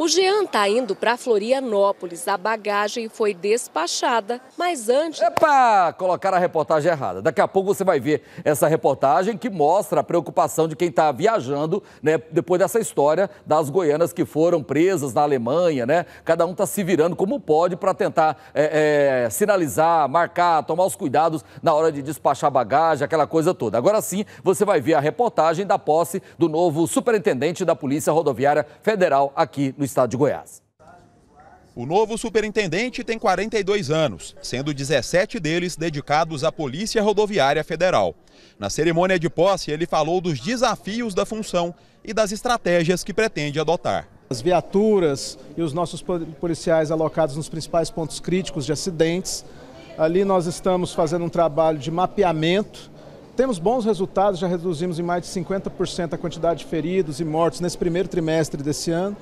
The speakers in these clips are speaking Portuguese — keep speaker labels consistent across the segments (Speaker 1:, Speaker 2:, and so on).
Speaker 1: O Jean está indo para Florianópolis. A bagagem foi despachada, mas antes... Epa! É Colocaram a reportagem errada. Daqui a pouco você vai ver essa reportagem que mostra a preocupação de quem está viajando, né? Depois dessa história das goianas que foram presas na Alemanha, né? Cada um está se virando como pode para tentar é, é, sinalizar, marcar, tomar os cuidados na hora de despachar bagagem, aquela coisa toda. Agora sim, você vai ver a reportagem da posse do novo superintendente da Polícia Rodoviária Federal aqui no estado de Goiás. O novo superintendente tem 42 anos,
Speaker 2: sendo 17 deles dedicados à Polícia Rodoviária Federal. Na cerimônia de posse, ele falou dos desafios da função e das estratégias que pretende adotar.
Speaker 3: As viaturas e os nossos policiais alocados nos principais pontos críticos de acidentes. Ali nós estamos fazendo um trabalho de mapeamento. Temos bons resultados, já reduzimos em mais de 50% a quantidade de feridos e mortos nesse primeiro trimestre desse ano.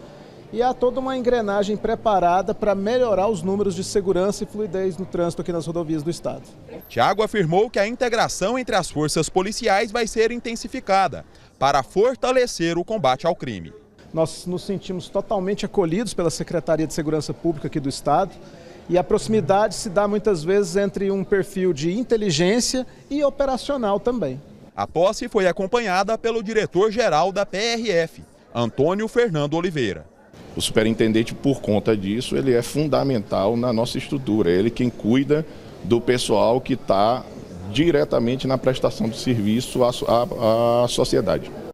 Speaker 3: E há toda uma engrenagem preparada para melhorar os números de segurança e fluidez no trânsito aqui nas rodovias do estado.
Speaker 2: Tiago afirmou que a integração entre as forças policiais vai ser intensificada para fortalecer o combate ao crime.
Speaker 3: Nós nos sentimos totalmente acolhidos pela Secretaria de Segurança Pública aqui do estado. E a proximidade se dá muitas vezes entre um perfil de inteligência e operacional também. A posse
Speaker 2: foi acompanhada pelo diretor-geral da PRF, Antônio Fernando Oliveira. O superintendente, por conta disso, ele é fundamental na nossa estrutura. É ele quem cuida
Speaker 1: do pessoal que está diretamente na prestação do serviço à, à, à sociedade.